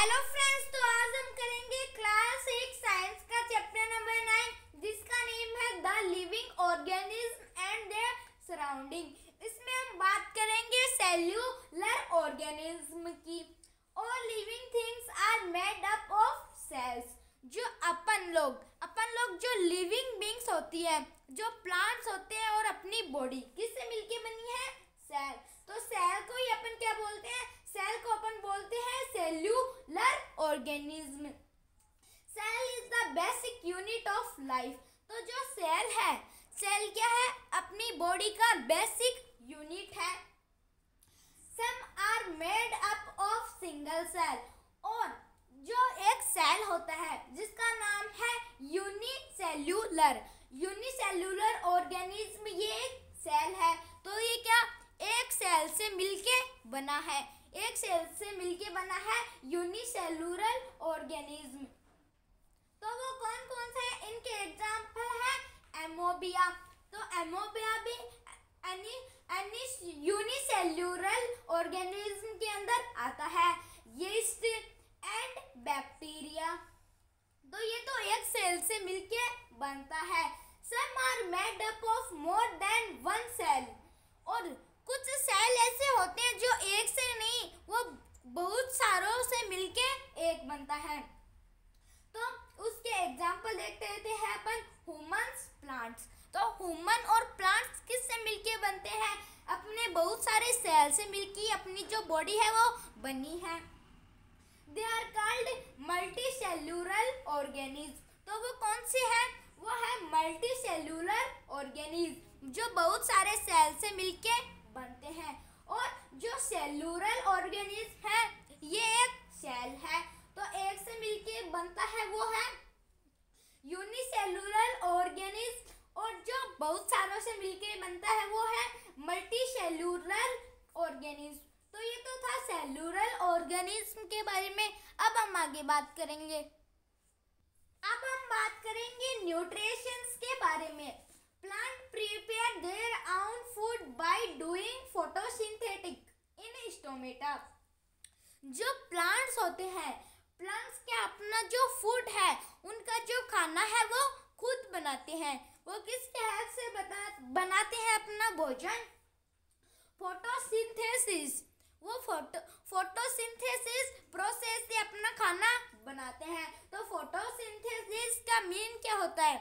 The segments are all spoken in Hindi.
हेलो फ्रेंड्स तो आज हम करेंगे क्लास एट साइंस का चैप्टर नंबर नाइन जिसका नेम है the living organism and their surrounding इसमें हम बात करेंगे सेल्यूलर ऑर्गेनिज्म की और living things are made up of cells जो अपन लोग अपन लोग जो लिविंग बींग्स होती है जो प्लांट्स होते हैं और अपनी बॉडी किससे मिलके बनी है सेल्स लाइफ तो जो सेल है सेल क्या है अपनी बॉडी का बेसिक यूनिट है some are made up of single cell और जो एक सेल होता है जिसका नाम है यूनिसेल्यूलर यूनिसेल्यूलर ऑर्गेनिज्म ये एक सेल है तो ये क्या एक सेल से मिलके बना है एक सेल से मिलके बना है यूनिसेल्यूलर ऑर्गेनिज्म तो वो कौन कौन से है? इनके एग्जाम्पल है एमोबिया तो एमोबिया भी यूनिसेल्यूरल ऑर्गेनिज्म के अंदर आता है यीस्ट एंड बैक्टीरिया तो ये तो एक सेल से मिलके बनता है some are made up of more than one cell और कुछ सेल ऐसे होते हैं जो एक से नहीं वो बहुत सारों से मिलके एक बनता है तो उसके एग्जाम्पल देखते रहते हैं अपन ह्यूमंस प्लांट्स तो ह्यूमन और प्लांट्स किससे मिलके बनते हैं अपने बहुत सारे सेल से मिलके अपनी जो बॉडी है वो बनी है they are called multicellular organism तो वो कौन सी है वो है मल्टी सेल्यूलर ऑर्गेनिज जो बहुत सारे सेल से मिलके बनते हैं और जो सेल्यूरल ऑर्गेनिज है ये एक सेल है के बनता है वो है यूनिसेलुलर ऑर्गेनिज और जो बहुत सारों से मिलके बनता है वो है मल्टी सेलुलर ऑर्गेनिज्म तो ये तो था सेलुलर ऑर्गेनिज्म के बारे में अब हम आगे बात करेंगे अब हम बात करेंगे न्यूट्रिशंस के बारे में plant prepare their own food by doing photosynthetic in stomata जो प्लांट्स होते हैं प्लांट्स के अपना जो फूड है उनका जो खाना है वो खुद बनाते हैं वो किसके हेल्प से बता बनाते हैं अपना भोजन फोटोसिंथेसिस वो फोटो फोटोसिंथेसिस प्रोसेस से अपना खाना बनाते हैं तो फोटोसिंथेसिस का मीन क्या होता है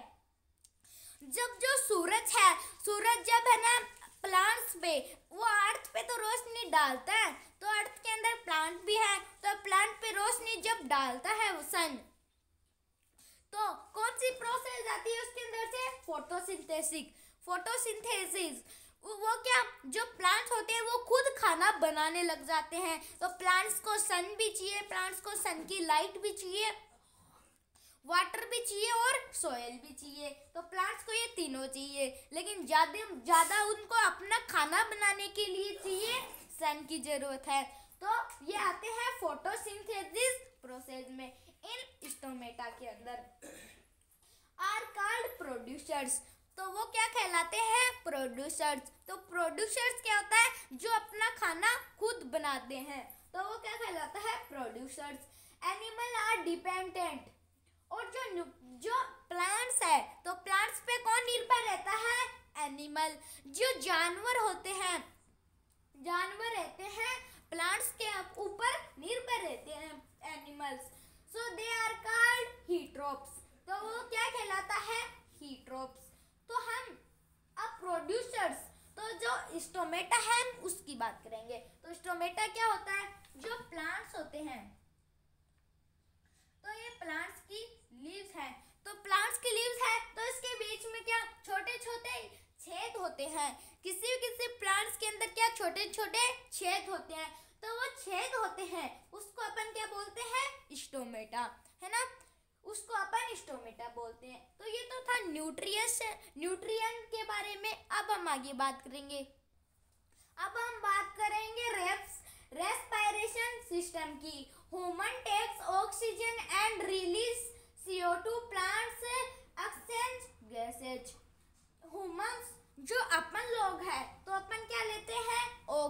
जब जो सूरज है सूरज जब है ना प्लांट्स पे वो अर्थ पे तो रोशनी डालता है तो अर्थ के अंदर प्लांट भी है तो प्लांट पे रोशनी जब डालता है वो सन तो कौन सी प्रोसेस आती है उसके अंदर से फोटोसिंथेसिक फोटोसिंथेसिस वो क्या जो प्लांट्स होते हैं वो खुद खाना बनाने लग जाते हैं तो प्लांट्स को सन भी चाहिए प्लांट्स को सन की लाइट भी चाहिए वाटर भी चाहिए और सोयल भी चाहिए तो प्लांट्स को ये तीनों चाहिए लेकिन ज़्यादा ज़्यादा उनको अपना खाना बनाने के लिए चाहिए सन की ज़रूरत है तो ये आते हैं फोटोसिंथेसिस प्रोसेस में इन स्टोमेटा के अंदर आर कार्ड प्रोड्यूसर्स तो वो क्या कहलाते हैं प्रोड्यूसर्स तो प्रोड्यूसर्स क्या होता है जो अपना खाना खुद बनाते हैं तो वो क्या कहलाता है प्रोड्यूसर्स एनिमल आर डिपेंडेंट और जो जो प्लांट्स है तो प्लांट्स पे कौन निर्भर रहता है एनिमल जो जानवर होते हैं जानवर रहते हैं प्लांट्स के ऊपर निर्भर रहते हैं animals so they are called heterotrophs तो वो क्या कहलाता है हीट्रोप्स तो हम अब प्रोड्यूसर्स तो जो स्टोमेटा है उसकी बात करेंगे तो स्टोमेटा क्या होता है जो प्लांट्स होते हैं की लीव्स है तो इसके बीच में क्या छोटे छोटे छेद होते हैं किसी किसी प्लांट्स के अंदर क्या छोटे छोटे छेद होते हैं तो वो छेद होते हैं उसको अपन क्या बोलते हैं स्टोमेटा है ना उसको अपन स्टोमेटा बोलते हैं तो ये तो था न्यूट्रियस न्यूट्रिएंट के बारे में अब हम आगे बात करेंगे अब हम बात करेंगे रेप्स रेस्पायरेशन सिस्टम की human takes oxygen and release CO two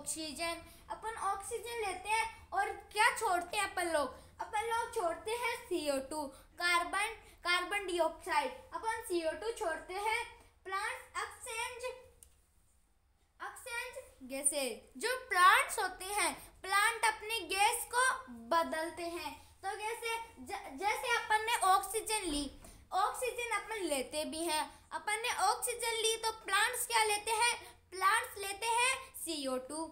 oxygen अपन ऑक्सीजन लेते हैं और क्या छोड़ते हैं अपन लोग अपन लोग छोड़ते हैं C O two carbon carbon dioxide अपन सी ओ टू छोड़ते हैं प्लांट्स एक्सचेंज एक्सचेंज गैसेज जो प्लांट्स होते हैं प्लांट अपनी गैस को बदलते हैं तो जैसे जैसे अपन ने ऑक्सीजन ली ऑक्सीजन अपन लेते भी हैं अपन ने ऑक्सीजन ली तो प्लांट्स क्या लेते हैं प्लांट्स लेते हैं सी ओ टू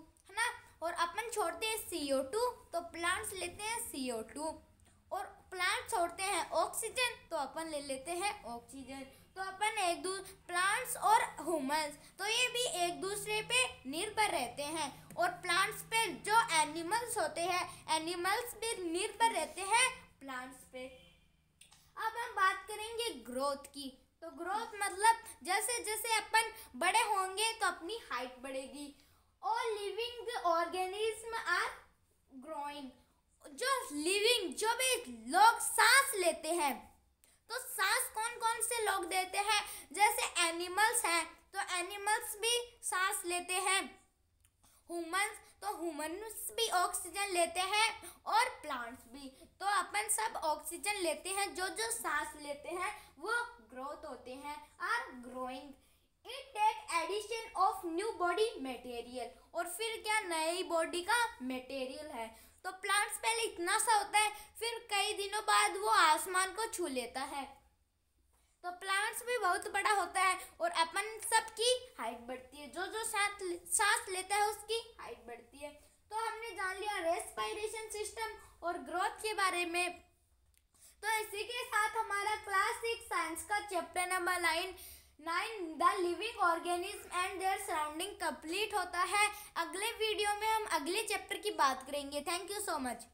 और अपन छोड़ते हैं सी टू तो प्लांट्स लेते हैं सी टू और प्लांट छोड़ते हैं ऑक्सीजन तो अपन ले लेते हैं ऑक्सीजन तो अपन एक दू प्लांट्स और ह्यूमंस तो ये भी एक दूसरे पे निर्भर रहते हैं और प्लांट्स पे जो एनिमल्स होते हैं एनिमल्स भी निर्भर रहते हैं प्लांट्स पे अब हम बात करेंगे ग्रोथ की तो ग्रोथ मतलब जैसे जैसे अपन बड़े होंगे तो अपनी हाइट बढ़ेगी all living organism are growing जो लिविंग जब एक लोग सांस लेते हैं तो सांस कौन कौन से लोग देते हैं जैसे एनिमल्स हैं तो एनिमल्स भी सांस लेते हैं ह्यूमंस तो ह्यूमंस भी ऑक्सीजन लेते हैं और प्लांट्स भी तो अपन सब ऑक्सीजन लेते हैं जो जो सांस लेते हैं वो ग्रोथ होते हैं आर ग्रोइंग ही take addition of new body material और फिर क्या नई बॉडी का मटेरियल है तो प्लांट्स पहले इतना सा होता है फिर कई दिनों बाद वो आसमान को छू लेता है तो प्लांट्स भी बहुत बड़ा होता है और अपन सबकी हाइट बढ़ती है जो जो साथ सांस लेता है उसकी हाइट बढ़ती है तो हमने जान लिया रेस्पायरेशन सिस्टम और ग्रोथ के बारे में तो इसी के साथ हमारा क्लास सिक्स साइंस का chapter number nine nine the living organism and their surrounding complete होता है अगले वीडियो में हम अगले चैप्टर की बात करेंगे थैंक यू सो मच